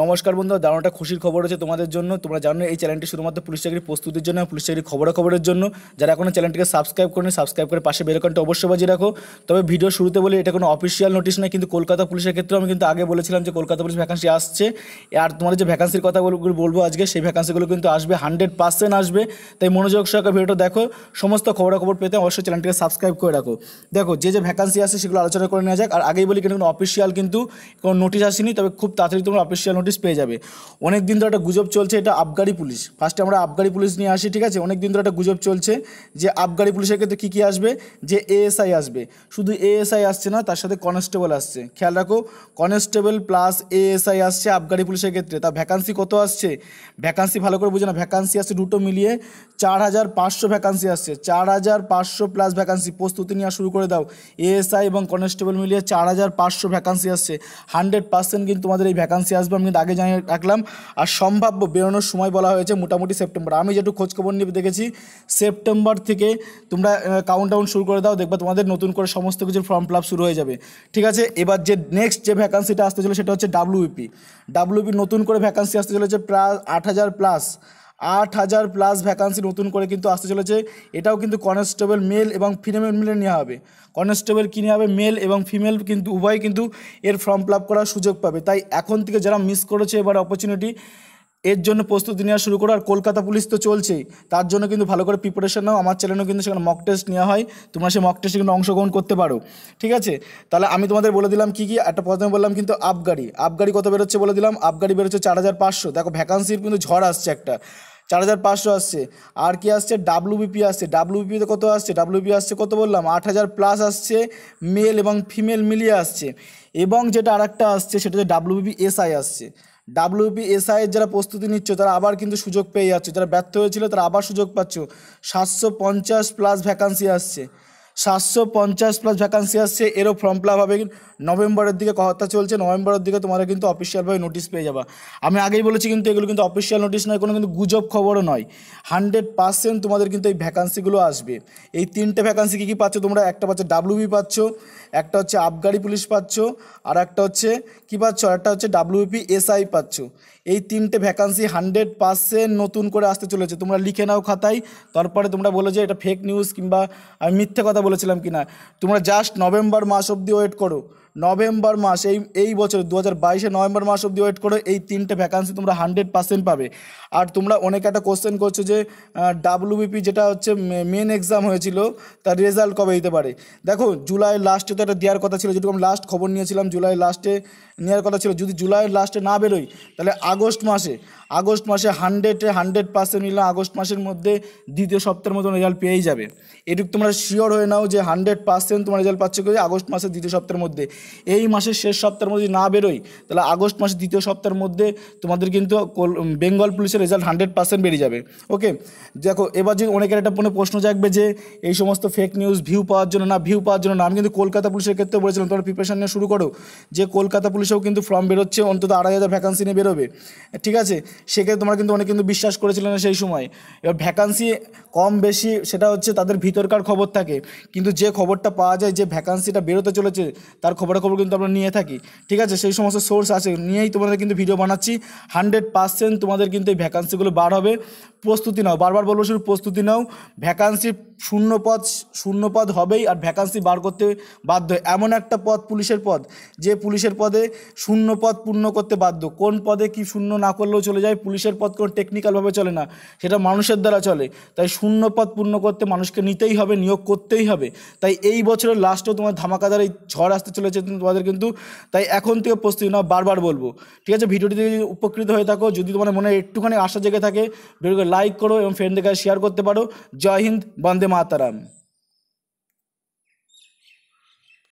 নমস্কার বন্ধু দারুণ একটা খুশির খবর আছে তোমাদের জন্য তোমরা জানো এই চ্যানেলটি শুধুমাত্র পুলিশ চাকরির প্রস্তুতির জন্য পুলিশ চাকরির খবরের জন্য যারা এখনও চ্যানেলটিকে সাবস্ক্রাইব করেন সাবস্ক্রাইব করে পাশে বেলকনটা অবশ্যই বাজিয়ে রাখো তবে ভিডিও শুরুতে বলি এটা কোনো অফিসিয়াল নোটিশ নেই কিন্তু কলকাতা পুলিশের ক্ষেত্রে আমি কিন্তু আগে বলেছিলাম যে কলকাতা পুলিশ ভ্যাকান্সি আসছে আর তোমাদের যে ভ্যাকান্সির কথাগুলো বলবো আজকে সেই ভ্যাকান্সিগুলো কিন্তু আসবে হান্ড্রেড পার্সেন্ট আসবে তাই মনোযোগ সহকারে ভিডিওটা দেখো সমস্ত খবরাখবর পেতে অবশ্যই চ্যানেলটিকে সাবস্ক্রাইব করে রাখো দেখো যে যে ভ্যাকান্সি আছে সেগুলো আলোচনা করে নেওয়া যাক আর আগেই বলি কিন্তু কোনো অফিসিয়াল কিন্তু কোনো নোটিশ আসেনি তবে খুব তাড়াতাড়ি তোমরা অফিসিয়াল নোটিশ পেয়ে যাবে অনেক দিন ধরে একটা গুজব চলছে এটা আবগারি পুলিশ ফার্স্টে আমরা আবগারি পুলিশ নিয়ে আসি ঠিক আছে অনেক দিন ধরে একটা গুজব চলছে যে আবগারি পুলিশের ক্ষেত্রে কী কী আসবে যে এএসআই আসবে শুধু এএসআই আসছে না তার সাথে কনস্টেবল আসছে খেয়াল রাখো কনস্টেবল প্লাস এএসআই আসছে আবগারি পুলিশের ক্ষেত্রে তা ভ্যাকান্সি কত আসছে ভ্যাকান্সি ভালো করে বুঝে না ভ্যাকান্সি আসছে দুটো মিলিয়ে চার হাজার পাঁচশো ভ্যাকান্সি আসছে চার হাজার পাঁচশো প্লাস ভ্যাকান্সি প্রস্তুতি নেওয়া শুরু করে দাও এএসআই এবং কনস্টেবল মিলিয়ে চার হাজার পাঁচশো ভ্যাকান্সি আসছে হান্ড্রেড পার্সেন্ট কিন্তু তোমাদের এই ভ্যাকান্সি আসবে আমি কিন্তু আগে জানিয়ে রাখলাম আর সম্ভাব্য বেরোনোর সময় বলা হয়েছে মোটামুটি সেপ্টেম্বর আমি যেটু খোঁজখবর নিয়ে দেখেছি সেপ্টেম্বর থেকে তোমরা কাউন্ট ডাউন শুরু করে দাও দেখবা তোমাদের নতুন করে সমস্ত কিছুর ফর্ম ফিল শুরু হয়ে যাবে ঠিক আছে এবার যে নেক্সট যে ভ্যাকান্সিটা আসতে চলেছে সেটা হচ্ছে ডাব্লিউপি ডাব্লিউপি নতুন করে ভ্যাকান্সি আসতে চলেছে প্রায় আট হাজার প্লাস আট হাজার প্লাস ভ্যাকান্সি নতুন করে কিন্তু আসতে চলেছে এটাও কিন্তু কনস্টেবল মেল এবং ফিমেল মিলে নেওয়া হবে কনস্টেবল কী হবে মেল এবং ফিমেল কিন্তু উভয় কিন্তু এর ফর্ম ফিল করার সুযোগ পাবে তাই এখন থেকে যারা মিস করেছে এবার অপরচুনিটি এর জন্য প্রস্তুতি নেওয়া শুরু করো আর কলকাতা পুলিশ তো চলছেই তার জন্য কিন্তু ভালো করে প্রিপারেশন নাও আমার চ্যানেলও কিন্তু সেখানে মক টেস্ট নেওয়া হয় তোমরা সেই মক টেস্টে কিন্তু অংশগ্রহণ করতে পারো ঠিক আছে তাহলে আমি তোমাদের বলে দিলাম কি কি একটা প্রথমে বললাম কিন্তু আবগাড়ি আবগাড়ি কত বেরোচ্ছে বলে দিলাম আবগাড়ি বেরোচ্ছে চার হাজার পাঁচশো দেখো ভ্যাকান্সির কিন্তু ঝড় আসছে একটা চার হাজার পাঁচশো আসছে আর কি আসছে ডাব্লুবিপি আসছে ডাব্লিউবিপিতে কত আসছে ডাব্লুবিপি আসছে কত বললাম আট হাজার প্লাস আসছে মেল এবং ফিমেল মিলিয়ে আসছে এবং যেটা একটা আসছে সেটা হচ্ছে ডাব্লুবিপি এসআই আসছে ডাব্লিউপিএসআই এর যারা প্রস্তুতি নিচ্ছ তারা আবার কিন্তু সুযোগ পেয়ে যাচ্ছে যারা ব্যর্থ হয়েছিল তারা আবার সুযোগ পাচ্ছ সাতশো পঞ্চাশ প্লাস ভ্যাকান্সি আসছে সাতশো পঞ্চাশ প্লাস ভ্যাকান্সি আসছে এরও ফর্ম ফিল হবে নভেম্বরের দিকে কথা চলছে নভেম্বরের দিকে তোমরা কিন্তু অফিসিয়ালভাবে নোটিশ পেয়ে যাবা আমি আগেই বলেছি কিন্তু এগুলো কিন্তু অফিসিয়াল নোটিশ নয় কোনো কিন্তু গুজব খবরও নয় হান্ড্রেড পার্সেন্ট তোমাদের কিন্তু এই ভ্যাকান্সিগুলো আসবে এই তিনটে ভ্যাকান্সি কী কী পাচ্ছ তোমরা একটা পাচ্ছ ডাব্লিউবি পাচ্ছ একটা হচ্ছে আবগারি পুলিশ পাচ্ছ আর একটা হচ্ছে কী পাচ্ছ একটা হচ্ছে ডাব্লিউপি এসআই পাচ্ছ এই তিনটে ভ্যাকান্সি হান্ড্রেড পার্সেন্ট নতুন করে আসতে চলেছে তোমরা লিখে নাও খাতায় তারপরে তোমরা বলো যে এটা ফেক নিউজ কিংবা আমি মিথ্যে কথা বলেছিলাম কি না তোমরা জাস্ট নভেম্বর মাস অবধি ওয়েট করো নভেম্বর মাস এই এই বছর দু হাজার বাইশে নভেম্বর মাস অব্দি ওয়েট করো এই তিনটে ভ্যাকান্সি তোমরা হান্ড্রেড পার্সেন্ট পাবে আর তোমরা অনেকে একটা কোশ্চেন করছো যে ডাব্লিউবিপি যেটা হচ্ছে মেন এক্সাম হয়েছিল তার রেজাল্ট কবে দিতে পারে দেখো জুলাই লাস্টে তো একটা দেওয়ার কথা ছিল যেরকম লাস্ট খবর নিয়েছিলাম জুলাই লাস্টে নেওয়ার কথা ছিল যদি জুলাইয়ের লাস্টে না বেরোই তাহলে আগস্ট মাসে আগস্ট মাসে হান্ড্রেডে হান্ড্রেড পার্সেন্ট নিলাম আগস্ট মাসের মধ্যে দ্বিতীয় সপ্তাহের মতন রেজাল্ট পেয়েই যাবে এটুকু তোমরা শিওর হয়ে নাও যে হান্ড্রেড পার্সেন্ট তোমার রেজাল্ট পাচ্ছে কি আগস্ট মাসের দ্বিতীয় সপ্তাহের মধ্যে এই মাসের শেষ সপ্তাহের মধ্যে না বেরোই তাহলে আগস্ট মাসের দ্বিতীয় সপ্তাহের মধ্যে তোমাদের কিন্তু বেঙ্গল পুলিশের রেজাল্ট হান্ড্রেড পার্সেন্ট বেরিয়ে যাবে ওকে দেখো এবার যদি অনেকের একটা কোনো প্রশ্ন জাগবে যে এই সমস্ত ফেক নিউজ ভিউ পাওয়ার জন্য না ভিউ পাওয়ার জন্য না আমি কিন্তু কলকাতা পুলিশের ক্ষেত্রে বলেছিলাম তোমরা প্রিপারেশন নিয়ে শুরু করো যে কলকাতা পুলিশ অফিসেও কিন্তু ফর্ম বেরোচ্ছে অন্তত আড়াই হাজার ভ্যাকান্সি নিয়ে বেরোবে ঠিক আছে সেক্ষেত্রে তোমরা কিন্তু অনেক কিন্তু বিশ্বাস করেছিলে না সেই সময় এবার ভ্যাকান্সি কম বেশি সেটা হচ্ছে তাদের ভিতরকার খবর থাকে কিন্তু যে খবরটা পাওয়া যায় যে ভ্যাকান্সিটা বেরোতে চলেছে তার খবরাখবর কিন্তু আমরা নিয়ে থাকি ঠিক আছে সেই সমস্ত সোর্স আছে নিয়েই তোমাদের কিন্তু ভিডিও বানাচ্ছি হান্ড্রেড পার্সেন্ট তোমাদের কিন্তু এই ভ্যাকান্সিগুলো বার হবে প্রস্তুতি নাও বারবার বলবো শুধু প্রস্তুতি নাও ভ্যাকান্সি শূন্য পদ শূন্য পদ হবেই আর ভ্যাকান্সি বার করতে বাধ্য এমন একটা পদ পুলিশের পদ যে পুলিশের পদে শূন্য পদ পূর্ণ করতে বাধ্য কোন পদে কি শূন্য না করলেও চলে যায় পুলিশের পদ কোনো টেকনিক্যালভাবে চলে না সেটা মানুষের দ্বারা চলে তাই শূন্য পদ পূর্ণ করতে মানুষকে নিতেই হবে নিয়োগ করতেই হবে তাই এই বছরের লাস্টেও তোমার ধামাকাদার এই ঝড় আসতে চলেছে তোমাদের কিন্তু তাই এখন থেকে প্রস্তুতি নাও বারবার বলবো ঠিক আছে ভিডিওটি যদি উপকৃত হয়ে থাকো যদি তোমার মনে একটুখানি আশা জেগে থাকে ভিডিওকে লাইক করো এবং ফ্রেন্ডদের কাছে শেয়ার করতে পারো জয় হিন্দ বন্দে মাতারাম